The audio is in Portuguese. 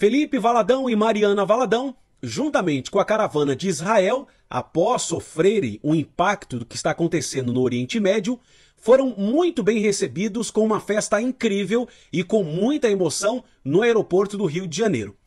Felipe Valadão e Mariana Valadão, juntamente com a caravana de Israel, após sofrerem o impacto do que está acontecendo no Oriente Médio, foram muito bem recebidos com uma festa incrível e com muita emoção no aeroporto do Rio de Janeiro.